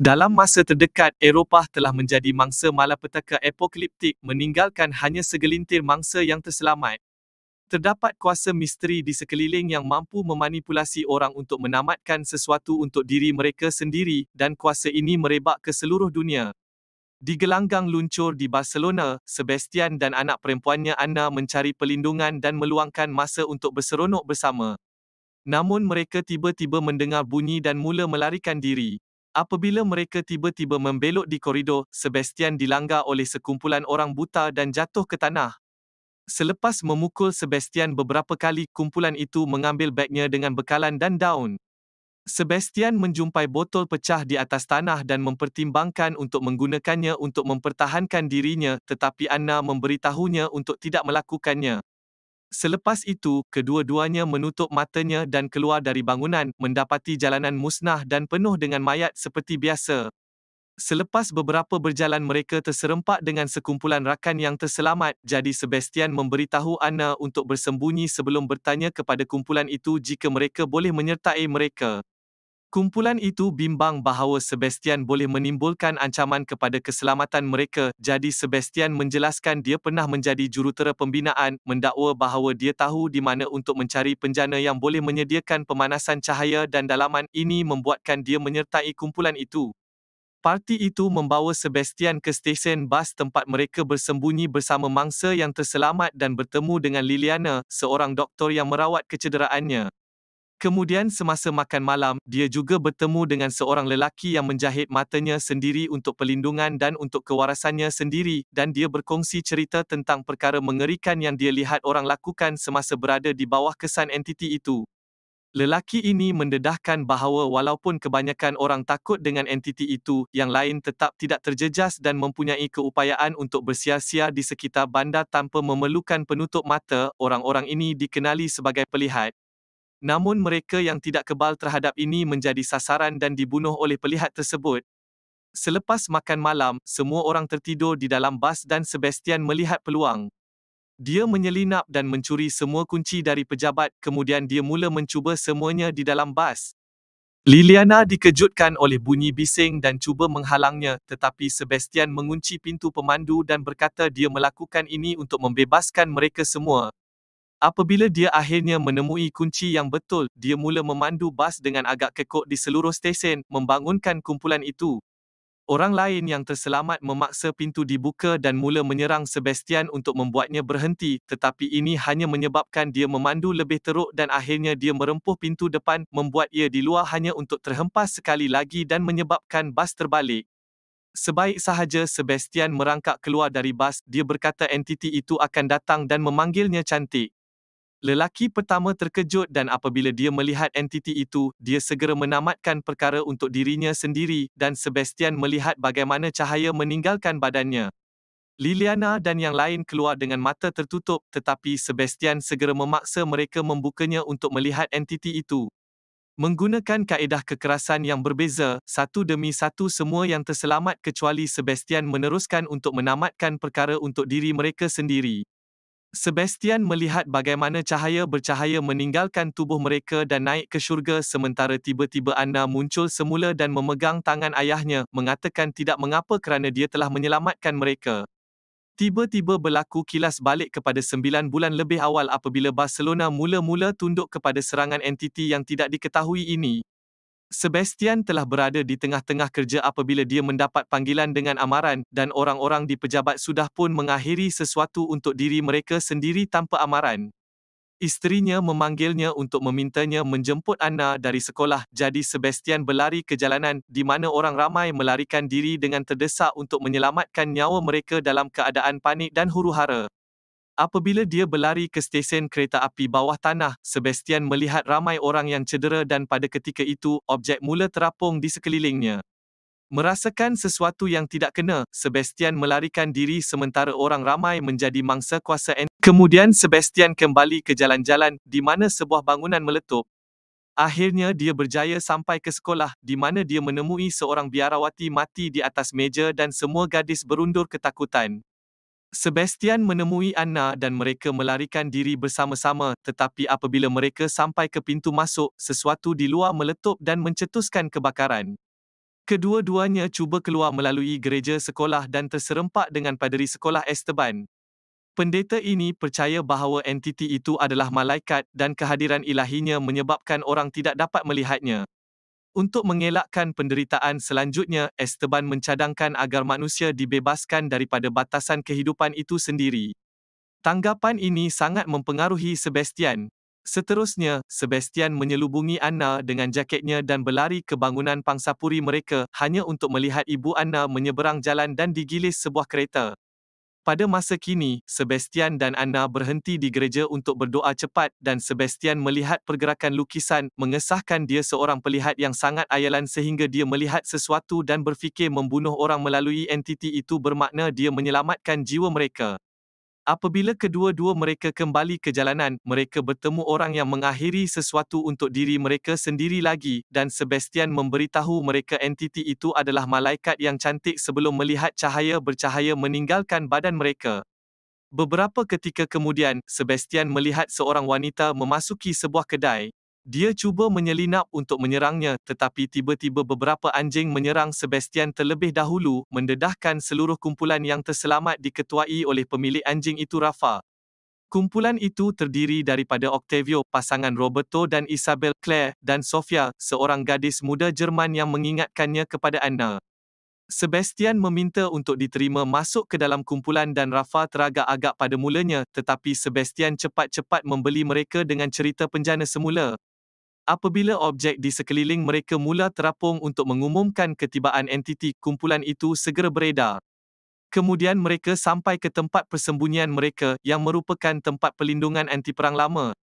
Dalam masa terdekat, Eropah telah menjadi mangsa malapetaka apokaliptik meninggalkan hanya segelintir mangsa yang terselamat. Terdapat kuasa misteri di sekeliling yang mampu memanipulasi orang untuk menamatkan sesuatu untuk diri mereka sendiri dan kuasa ini merebak ke seluruh dunia. Di gelanggang luncur di Barcelona, Sebastian dan anak perempuannya Anna mencari pelindungan dan meluangkan masa untuk berseronok bersama. Namun mereka tiba-tiba mendengar bunyi dan mula melarikan diri. Apabila mereka tiba-tiba membelok di koridor, Sebastian dilanggar oleh sekumpulan orang buta dan jatuh ke tanah. Selepas memukul Sebastian beberapa kali, kumpulan itu mengambil begnya dengan bekalan dan daun. Sebastian menjumpai botol pecah di atas tanah dan mempertimbangkan untuk menggunakannya untuk mempertahankan dirinya tetapi Anna memberitahunya untuk tidak melakukannya. Selepas itu, kedua-duanya menutup matanya dan keluar dari bangunan, mendapati jalanan musnah dan penuh dengan mayat seperti biasa. Selepas beberapa berjalan mereka terserempak dengan sekumpulan rakan yang terselamat, jadi Sebastian memberitahu Anna untuk bersembunyi sebelum bertanya kepada kumpulan itu jika mereka boleh menyertai mereka. Kumpulan itu bimbang bahawa Sebastian boleh menimbulkan ancaman kepada keselamatan mereka, jadi Sebastian menjelaskan dia pernah menjadi jurutera pembinaan, mendakwa bahawa dia tahu di mana untuk mencari penjana yang boleh menyediakan pemanasan cahaya dan dalaman ini membuatkan dia menyertai kumpulan itu. Parti itu membawa Sebastian ke stesen bas tempat mereka bersembunyi bersama mangsa yang terselamat dan bertemu dengan Liliana, seorang doktor yang merawat kecederaannya. Kemudian semasa makan malam, dia juga bertemu dengan seorang lelaki yang menjahit matanya sendiri untuk pelindungan dan untuk kewarasannya sendiri dan dia berkongsi cerita tentang perkara mengerikan yang dia lihat orang lakukan semasa berada di bawah kesan entiti itu. Lelaki ini mendedahkan bahawa walaupun kebanyakan orang takut dengan entiti itu, yang lain tetap tidak terjejas dan mempunyai keupayaan untuk bersia-sia di sekitar bandar tanpa memerlukan penutup mata, orang-orang ini dikenali sebagai pelihat. Namun mereka yang tidak kebal terhadap ini menjadi sasaran dan dibunuh oleh pelihat tersebut. Selepas makan malam, semua orang tertidur di dalam bas dan Sebastian melihat peluang. Dia menyelinap dan mencuri semua kunci dari pejabat kemudian dia mula mencuba semuanya di dalam bas. Liliana dikejutkan oleh bunyi bising dan cuba menghalangnya tetapi Sebastian mengunci pintu pemandu dan berkata dia melakukan ini untuk membebaskan mereka semua. Apabila dia akhirnya menemui kunci yang betul, dia mula memandu bas dengan agak kekok di seluruh stesen, membangunkan kumpulan itu. Orang lain yang terselamat memaksa pintu dibuka dan mula menyerang Sebastian untuk membuatnya berhenti, tetapi ini hanya menyebabkan dia memandu lebih teruk dan akhirnya dia merempuh pintu depan, membuat ia di luar hanya untuk terhempas sekali lagi dan menyebabkan bas terbalik. Sebaik sahaja Sebastian merangkak keluar dari bas, dia berkata entiti itu akan datang dan memanggilnya cantik. Lelaki pertama terkejut dan apabila dia melihat entiti itu, dia segera menamatkan perkara untuk dirinya sendiri dan Sebastian melihat bagaimana cahaya meninggalkan badannya. Liliana dan yang lain keluar dengan mata tertutup tetapi Sebastian segera memaksa mereka membukanya untuk melihat entiti itu. Menggunakan kaedah kekerasan yang berbeza, satu demi satu semua yang terselamat kecuali Sebastian meneruskan untuk menamatkan perkara untuk diri mereka sendiri. Sebastian melihat bagaimana cahaya bercahaya meninggalkan tubuh mereka dan naik ke syurga sementara tiba-tiba Anna muncul semula dan memegang tangan ayahnya, mengatakan tidak mengapa kerana dia telah menyelamatkan mereka. Tiba-tiba berlaku kilas balik kepada sembilan bulan lebih awal apabila Barcelona mula-mula tunduk kepada serangan entiti yang tidak diketahui ini. Sebastian telah berada di tengah-tengah kerja apabila dia mendapat panggilan dengan amaran dan orang-orang di pejabat sudah pun mengakhiri sesuatu untuk diri mereka sendiri tanpa amaran. Isterinya memanggilnya untuk memintanya menjemput Anna dari sekolah, jadi Sebastian berlari ke jalanan di mana orang ramai melarikan diri dengan terdesak untuk menyelamatkan nyawa mereka dalam keadaan panik dan huru-hara. Apabila dia berlari ke stesen kereta api bawah tanah, Sebastian melihat ramai orang yang cedera dan pada ketika itu, objek mula terapung di sekelilingnya. Merasakan sesuatu yang tidak kena, Sebastian melarikan diri sementara orang ramai menjadi mangsa kuasa N. Kemudian Sebastian kembali ke jalan-jalan di mana sebuah bangunan meletup. Akhirnya dia berjaya sampai ke sekolah di mana dia menemui seorang biarawati mati di atas meja dan semua gadis berundur ketakutan. Sebastian menemui Anna dan mereka melarikan diri bersama-sama tetapi apabila mereka sampai ke pintu masuk, sesuatu di luar meletup dan mencetuskan kebakaran. Kedua-duanya cuba keluar melalui gereja sekolah dan terserempak dengan paderi sekolah Esteban. Pendeta ini percaya bahawa entiti itu adalah malaikat dan kehadiran ilahinya menyebabkan orang tidak dapat melihatnya. Untuk mengelakkan penderitaan selanjutnya, Esteban mencadangkan agar manusia dibebaskan daripada batasan kehidupan itu sendiri. Tanggapan ini sangat mempengaruhi Sebastian. Seterusnya, Sebastian menyelubungi Anna dengan jaketnya dan berlari ke bangunan pangsapuri mereka hanya untuk melihat ibu Anna menyeberang jalan dan digilis sebuah kereta. Pada masa kini, Sebastian dan Anna berhenti di gereja untuk berdoa cepat dan Sebastian melihat pergerakan lukisan mengesahkan dia seorang pelihat yang sangat ayalan sehingga dia melihat sesuatu dan berfikir membunuh orang melalui entiti itu bermakna dia menyelamatkan jiwa mereka. Apabila kedua-dua mereka kembali ke jalanan, mereka bertemu orang yang mengakhiri sesuatu untuk diri mereka sendiri lagi dan Sebastian memberitahu mereka entiti itu adalah malaikat yang cantik sebelum melihat cahaya bercahaya meninggalkan badan mereka. Beberapa ketika kemudian, Sebastian melihat seorang wanita memasuki sebuah kedai. Dia cuba menyelinap untuk menyerangnya tetapi tiba-tiba beberapa anjing menyerang Sebastian terlebih dahulu mendedahkan seluruh kumpulan yang terselamat diketuai oleh pemilik anjing itu Rafa. Kumpulan itu terdiri daripada Octavio, pasangan Roberto dan Isabel, Claire dan Sofia, seorang gadis muda Jerman yang mengingatkannya kepada Anna. Sebastian meminta untuk diterima masuk ke dalam kumpulan dan Rafa teragak-agak pada mulanya tetapi Sebastian cepat-cepat membeli mereka dengan cerita penjana semula apabila objek di sekeliling mereka mula terapung untuk mengumumkan ketibaan entiti kumpulan itu segera beredar. Kemudian mereka sampai ke tempat persembunyian mereka yang merupakan tempat pelindungan anti perang lama.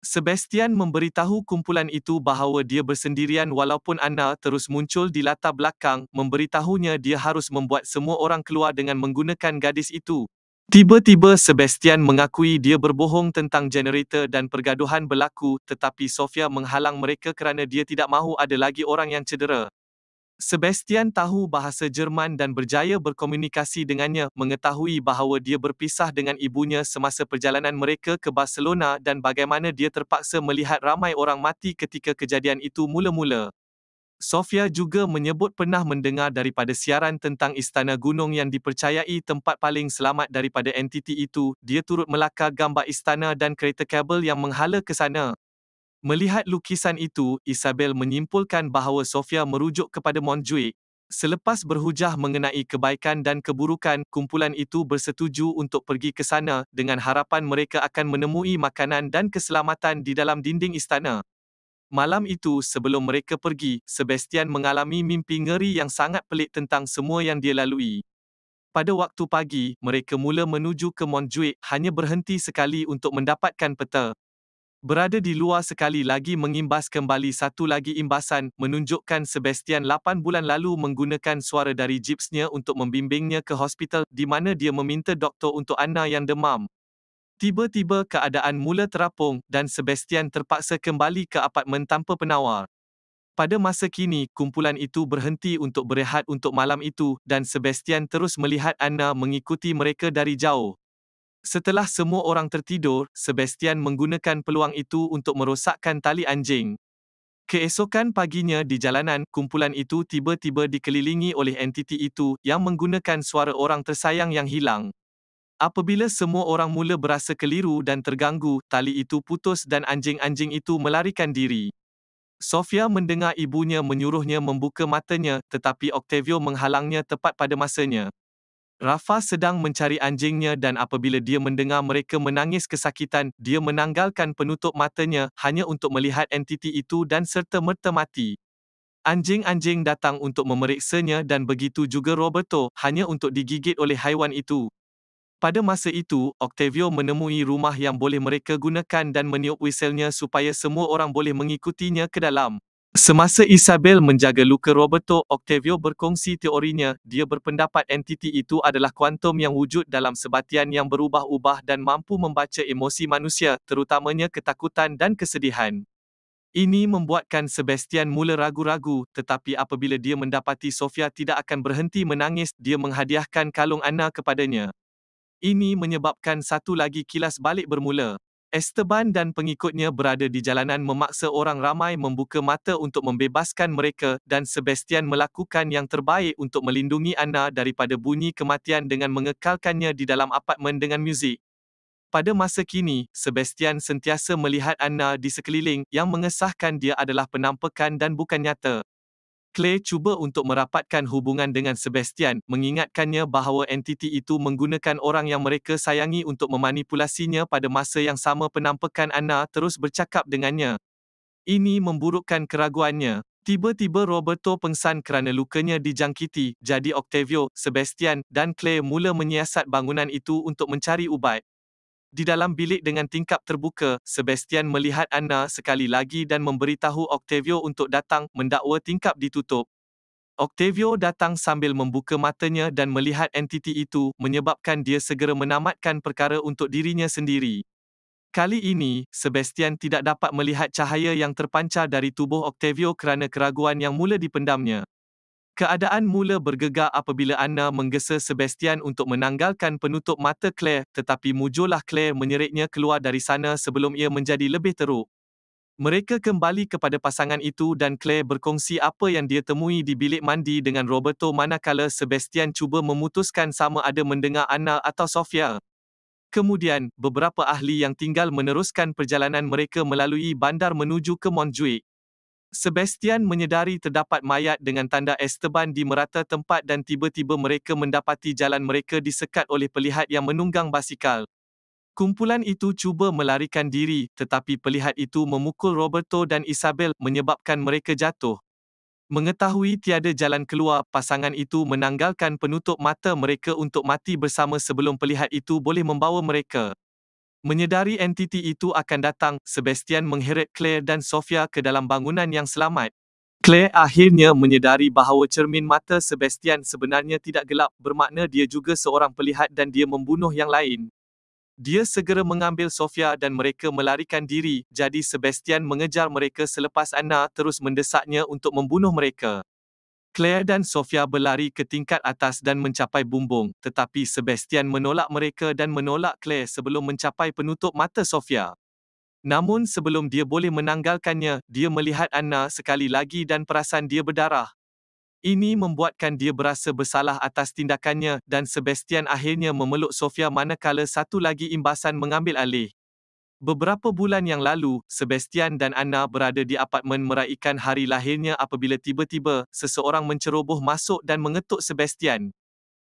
Sebastian memberitahu kumpulan itu bahawa dia bersendirian walaupun Anna terus muncul di latar belakang memberitahunya dia harus membuat semua orang keluar dengan menggunakan gadis itu. Tiba-tiba Sebastian mengakui dia berbohong tentang generator dan pergaduhan berlaku tetapi Sofia menghalang mereka kerana dia tidak mahu ada lagi orang yang cedera. Sebastian tahu bahasa Jerman dan berjaya berkomunikasi dengannya mengetahui bahawa dia berpisah dengan ibunya semasa perjalanan mereka ke Barcelona dan bagaimana dia terpaksa melihat ramai orang mati ketika kejadian itu mula-mula. Sofia juga menyebut pernah mendengar daripada siaran tentang Istana Gunung yang dipercayai tempat paling selamat daripada entiti itu, dia turut melaka gambar istana dan kereta kabel yang menghala ke sana. Melihat lukisan itu, Isabel menyimpulkan bahawa Sofia merujuk kepada Montjuic. Selepas berhujah mengenai kebaikan dan keburukan, kumpulan itu bersetuju untuk pergi ke sana dengan harapan mereka akan menemui makanan dan keselamatan di dalam dinding istana. Malam itu sebelum mereka pergi, Sebastian mengalami mimpi ngeri yang sangat pelik tentang semua yang dia lalui. Pada waktu pagi, mereka mula menuju ke Montjuic hanya berhenti sekali untuk mendapatkan peta. Berada di luar sekali lagi mengimbas kembali satu lagi imbasan menunjukkan Sebastian 8 bulan lalu menggunakan suara dari jipsnya untuk membimbingnya ke hospital di mana dia meminta doktor untuk Anna yang demam, Tiba-tiba keadaan mula terapung dan Sebastian terpaksa kembali ke apartmen tanpa penawar. Pada masa kini, kumpulan itu berhenti untuk berehat untuk malam itu dan Sebastian terus melihat Anna mengikuti mereka dari jauh. Setelah semua orang tertidur, Sebastian menggunakan peluang itu untuk merosakkan tali anjing. Keesokan paginya di jalanan, kumpulan itu tiba-tiba dikelilingi oleh entiti itu yang menggunakan suara orang tersayang yang hilang. Apabila semua orang mula berasa keliru dan terganggu, tali itu putus dan anjing-anjing itu melarikan diri. Sofia mendengar ibunya menyuruhnya membuka matanya tetapi Octavio menghalangnya tepat pada masanya. Rafa sedang mencari anjingnya dan apabila dia mendengar mereka menangis kesakitan, dia menanggalkan penutup matanya hanya untuk melihat entiti itu dan serta-merta mati. Anjing-anjing datang untuk memeriksanya dan begitu juga Roberto hanya untuk digigit oleh haiwan itu. Pada masa itu, Octavio menemui rumah yang boleh mereka gunakan dan meniup wiselnya supaya semua orang boleh mengikutinya ke dalam. Semasa Isabel menjaga luka Roberto, Octavio berkongsi teorinya, dia berpendapat entiti itu adalah kuantum yang wujud dalam sebatian yang berubah-ubah dan mampu membaca emosi manusia, terutamanya ketakutan dan kesedihan. Ini membuatkan Sebastian mula ragu-ragu, tetapi apabila dia mendapati Sofia tidak akan berhenti menangis, dia menghadiahkan kalung Anna kepadanya. Ini menyebabkan satu lagi kilas balik bermula. Esteban dan pengikutnya berada di jalanan memaksa orang ramai membuka mata untuk membebaskan mereka dan Sebastian melakukan yang terbaik untuk melindungi Anna daripada bunyi kematian dengan mengekalkannya di dalam apartmen dengan muzik. Pada masa kini, Sebastian sentiasa melihat Anna di sekeliling yang mengesahkan dia adalah penampakan dan bukan nyata. Clay cuba untuk merapatkan hubungan dengan Sebastian, mengingatkannya bahawa entiti itu menggunakan orang yang mereka sayangi untuk memanipulasinya pada masa yang sama penampakan Anna terus bercakap dengannya. Ini memburukkan keraguannya. Tiba-tiba Roberto pengsan kerana lukanya dijangkiti, jadi Octavio, Sebastian dan Clay mula menyiasat bangunan itu untuk mencari ubat. Di dalam bilik dengan tingkap terbuka, Sebastian melihat Anna sekali lagi dan memberitahu Octavio untuk datang mendakwa tingkap ditutup. Octavio datang sambil membuka matanya dan melihat entiti itu menyebabkan dia segera menamatkan perkara untuk dirinya sendiri. Kali ini, Sebastian tidak dapat melihat cahaya yang terpancar dari tubuh Octavio kerana keraguan yang mula dipendamnya. Keadaan mula bergegar apabila Anna menggesa Sebastian untuk menanggalkan penutup mata Claire tetapi mujulah Claire menyeretnya keluar dari sana sebelum ia menjadi lebih teruk. Mereka kembali kepada pasangan itu dan Claire berkongsi apa yang dia temui di bilik mandi dengan Roberto manakala Sebastian cuba memutuskan sama ada mendengar Anna atau Sofia. Kemudian, beberapa ahli yang tinggal meneruskan perjalanan mereka melalui bandar menuju ke Montjuic. Sebastian menyedari terdapat mayat dengan tanda Esteban di merata tempat dan tiba-tiba mereka mendapati jalan mereka disekat oleh pelihat yang menunggang basikal. Kumpulan itu cuba melarikan diri tetapi pelihat itu memukul Roberto dan Isabel menyebabkan mereka jatuh. Mengetahui tiada jalan keluar, pasangan itu menanggalkan penutup mata mereka untuk mati bersama sebelum pelihat itu boleh membawa mereka. Menyedari entiti itu akan datang, Sebastian mengheret Claire dan Sofia ke dalam bangunan yang selamat. Claire akhirnya menyedari bahawa cermin mata Sebastian sebenarnya tidak gelap bermakna dia juga seorang pelihat dan dia membunuh yang lain. Dia segera mengambil Sofia dan mereka melarikan diri, jadi Sebastian mengejar mereka selepas Anna terus mendesaknya untuk membunuh mereka. Claire dan Sofia berlari ke tingkat atas dan mencapai bumbung, tetapi Sebastian menolak mereka dan menolak Claire sebelum mencapai penutup mata Sofia. Namun sebelum dia boleh menanggalkannya, dia melihat Anna sekali lagi dan perasan dia berdarah. Ini membuatkan dia berasa bersalah atas tindakannya dan Sebastian akhirnya memeluk Sofia manakala satu lagi imbasan mengambil alih. Beberapa bulan yang lalu, Sebastian dan Anna berada di apartmen meraihkan hari lahirnya apabila tiba-tiba seseorang menceroboh masuk dan mengetuk Sebastian.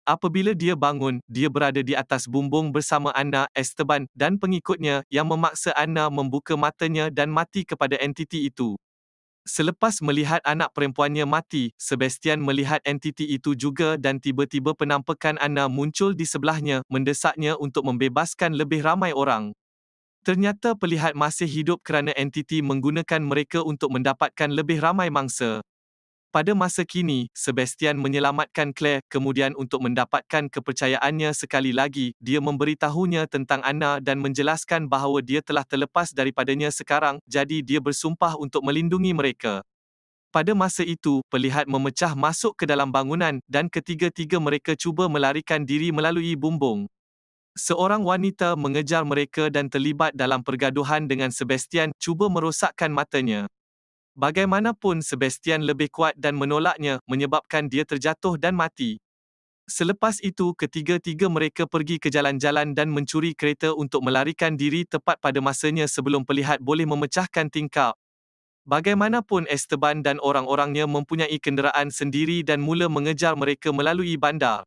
Apabila dia bangun, dia berada di atas bumbung bersama Anna, Esteban dan pengikutnya yang memaksa Anna membuka matanya dan mati kepada entiti itu. Selepas melihat anak perempuannya mati, Sebastian melihat entiti itu juga dan tiba-tiba penampakan Anna muncul di sebelahnya mendesaknya untuk membebaskan lebih ramai orang. Ternyata pelihat masih hidup kerana entiti menggunakan mereka untuk mendapatkan lebih ramai mangsa. Pada masa kini, Sebastian menyelamatkan Claire kemudian untuk mendapatkan kepercayaannya sekali lagi, dia memberitahunya tentang Anna dan menjelaskan bahawa dia telah terlepas daripadanya sekarang, jadi dia bersumpah untuk melindungi mereka. Pada masa itu, pelihat memecah masuk ke dalam bangunan dan ketiga-tiga mereka cuba melarikan diri melalui bumbung seorang wanita mengejar mereka dan terlibat dalam pergaduhan dengan Sebastian cuba merosakkan matanya. Bagaimanapun Sebastian lebih kuat dan menolaknya menyebabkan dia terjatuh dan mati. Selepas itu ketiga-tiga mereka pergi ke jalan-jalan dan mencuri kereta untuk melarikan diri tepat pada masanya sebelum pelihat boleh memecahkan tingkap. Bagaimanapun Esteban dan orang-orangnya mempunyai kenderaan sendiri dan mula mengejar mereka melalui bandar.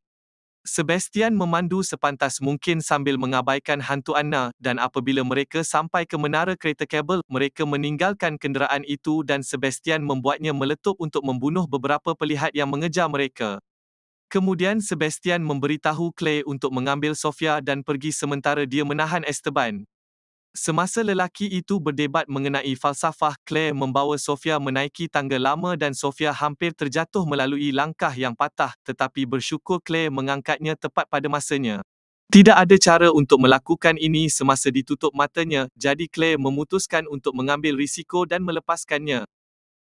Sebastian memandu sepantas mungkin sambil mengabaikan hantu Anna dan apabila mereka sampai ke menara kereta kabel, mereka meninggalkan kenderaan itu dan Sebastian membuatnya meletup untuk membunuh beberapa pelihat yang mengejar mereka. Kemudian Sebastian memberitahu Clay untuk mengambil Sofia dan pergi sementara dia menahan Esteban. Semasa lelaki itu berdebat mengenai falsafah, Claire membawa Sofia menaiki tangga lama dan Sofia hampir terjatuh melalui langkah yang patah tetapi bersyukur Claire mengangkatnya tepat pada masanya. Tidak ada cara untuk melakukan ini semasa ditutup matanya, jadi Claire memutuskan untuk mengambil risiko dan melepaskannya.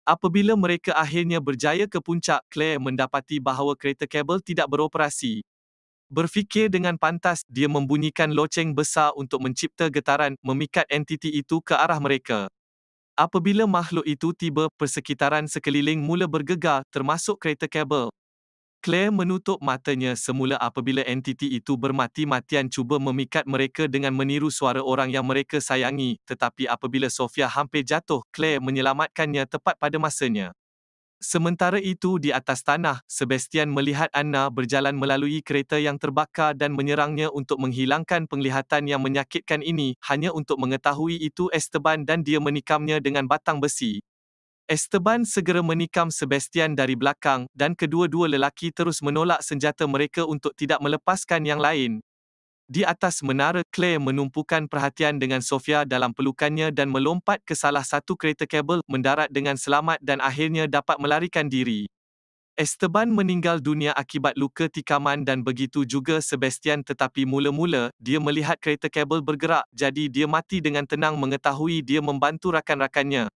Apabila mereka akhirnya berjaya ke puncak, Claire mendapati bahawa kereta kabel tidak beroperasi. Berfikir dengan pantas, dia membunyikan loceng besar untuk mencipta getaran, memikat entiti itu ke arah mereka. Apabila makhluk itu tiba, persekitaran sekeliling mula bergegar, termasuk kereta kabel. Claire menutup matanya semula apabila entiti itu bermati-matian cuba memikat mereka dengan meniru suara orang yang mereka sayangi, tetapi apabila Sofia hampir jatuh, Claire menyelamatkannya tepat pada masanya. Sementara itu di atas tanah, Sebastian melihat Anna berjalan melalui kereta yang terbakar dan menyerangnya untuk menghilangkan penglihatan yang menyakitkan ini, hanya untuk mengetahui itu Esteban dan dia menikamnya dengan batang besi. Esteban segera menikam Sebastian dari belakang dan kedua-dua lelaki terus menolak senjata mereka untuk tidak melepaskan yang lain. Di atas menara, Claire menumpukan perhatian dengan Sofia dalam pelukannya dan melompat ke salah satu kereta kabel, mendarat dengan selamat dan akhirnya dapat melarikan diri. Esteban meninggal dunia akibat luka tikaman dan begitu juga Sebastian tetapi mula-mula, dia melihat kereta kabel bergerak, jadi dia mati dengan tenang mengetahui dia membantu rakan-rakannya.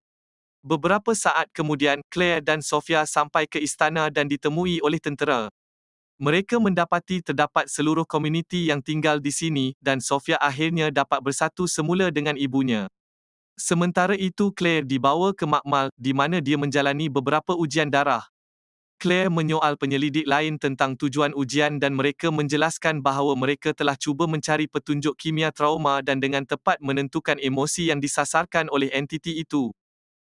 Beberapa saat kemudian, Claire dan Sofia sampai ke istana dan ditemui oleh tentera. Mereka mendapati terdapat seluruh komuniti yang tinggal di sini dan Sofia akhirnya dapat bersatu semula dengan ibunya. Sementara itu Claire dibawa ke makmal di mana dia menjalani beberapa ujian darah. Claire menyoal penyelidik lain tentang tujuan ujian dan mereka menjelaskan bahawa mereka telah cuba mencari petunjuk kimia trauma dan dengan tepat menentukan emosi yang disasarkan oleh entiti itu.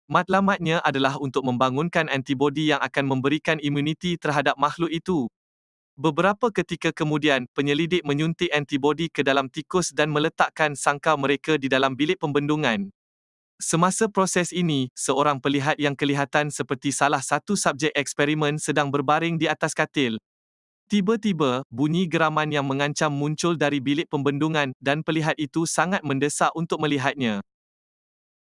Matlamatnya adalah untuk membangunkan antibodi yang akan memberikan imuniti terhadap makhluk itu. Beberapa ketika kemudian, penyelidik menyuntik antibodi ke dalam tikus dan meletakkan sangka mereka di dalam bilik pembendungan. Semasa proses ini, seorang pelihat yang kelihatan seperti salah satu subjek eksperimen sedang berbaring di atas katil. Tiba-tiba, bunyi geraman yang mengancam muncul dari bilik pembendungan dan pelihat itu sangat mendesak untuk melihatnya.